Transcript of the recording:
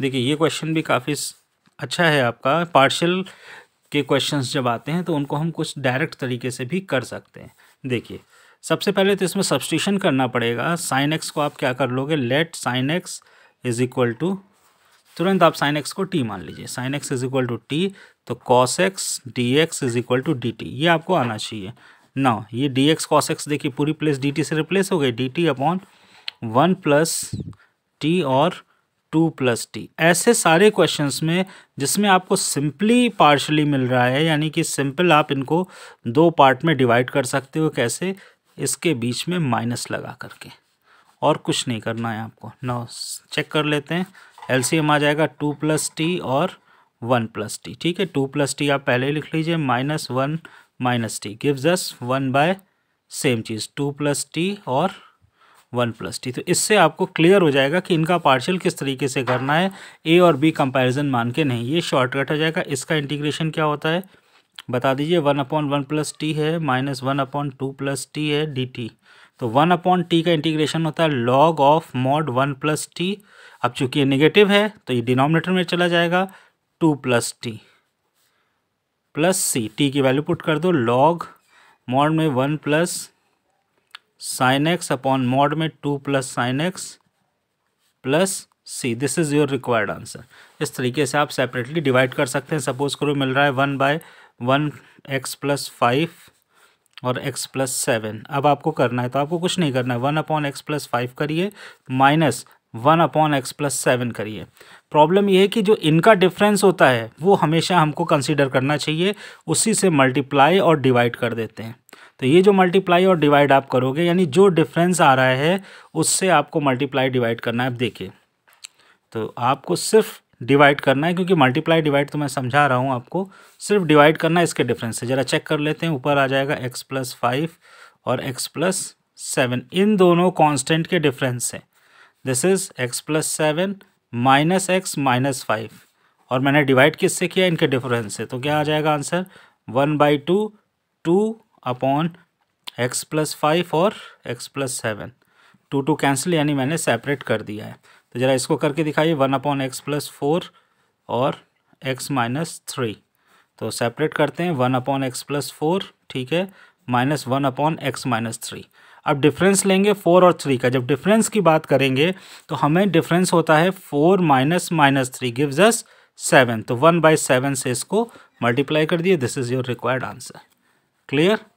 देखिए ये क्वेश्चन भी काफ़ी अच्छा है आपका पार्शल के क्वेश्चंस जब आते हैं तो उनको हम कुछ डायरेक्ट तरीके से भी कर सकते हैं देखिए सबसे पहले तो इसमें सब्सटिशन करना पड़ेगा साइन एक्स को आप क्या कर लोगे let sine x is equal to तुरंत आप साइन एक्स को टी मान लीजिए sine x is equal to T तो cos x D x is equal to D T ये आपको आना चाहिए ना ये डी एक्स कॉस एक्स देखिए पूरी प्लेस डी टी से रिप्लेस हो गई D T upon one plus T और टू प्लस टी ऐसे सारे क्वेश्चंस में जिसमें आपको सिंपली पार्शली मिल रहा है यानी कि सिंपल आप इनको दो पार्ट में डिवाइड कर सकते हो कैसे इसके बीच में माइनस लगा करके और कुछ नहीं करना है आपको नौ चेक कर लेते हैं एलसीएम आ जाएगा टू प्लस टी और वन प्लस टी ठीक है टू प्लस टी आप पहले लिख लीजिए minus one minus T gives us one by same चीज़ टू प्लस टी और वन प्लस टी तो इससे आपको क्लियर हो जाएगा कि इनका पार्शियल किस तरीके से करना है ए और बी कंपैरिजन मान के नहीं ये शॉर्टकट हो जाएगा इसका इंटीग्रेशन क्या होता है बता दीजिए one upon one plus T है minus one upon two plus T है डी टी तो वन अपॉन टी का इंटीग्रेशन होता है log of mod one plus T अब चूंकि ये निगेटिव है तो ये डिनोमिनेटर में चला जाएगा two plus T plus C T की वैल्यू पुट कर दो लॉग मॉड में one plus sine x upon mod में two plus sine x plus C this is your required answer इस तरीके से आप सेपरेटली डिवाइड कर सकते हैं सपोज करो मिल रहा है one by one x plus five और x प्लस सेवन अब आपको करना है तो आपको कुछ नहीं करना है one upon x plus five करिए minus one upon x plus seven करिए प्रॉब्लम यह है कि जो इनका डिफरेंस होता है वो हमेशा हमको कंसिडर करना चाहिए उसी से मल्टीप्लाई और डिवाइड कर देते हैं तो ये जो मल्टीप्लाई और डिवाइड आप करोगे यानी जो डिफरेंस आ रहा है उससे आपको मल्टीप्लाई डिवाइड करना है आप देखिए तो आपको सिर्फ डिवाइड करना है क्योंकि मल्टीप्लाई डिवाइड तो मैं समझा रहा हूँ आपको सिर्फ डिवाइड करना है इसके डिफरेंस से ज़रा चेक कर लेते हैं ऊपर आ जाएगा एक्स प्लस फाइव और एक्स प्लस सेवन इन दोनों कांस्टेंट के डिफरेंस हैं this is x plus seven minus x minus five और मैंने डिवाइड किससे किया इनके डिफरेंस से तो क्या आ जाएगा answer one by two two upon x plus five और x plus seven two two cancel यानी मैंने सेपरेट कर दिया है तो ज़रा इसको करके दिखाइए one upon x plus four और एक्स माइनस थ्री तो सेपरेट करते हैं one upon x plus four ठीक है minus one upon x minus three अब डिफरेंस लेंगे फोर और थ्री का जब डिफरेंस की बात करेंगे तो हमें डिफरेंस होता है four minus minus three gives us seven तो वन बाई सेवन से इसको मल्टीप्लाई कर दिए this is your required answer clear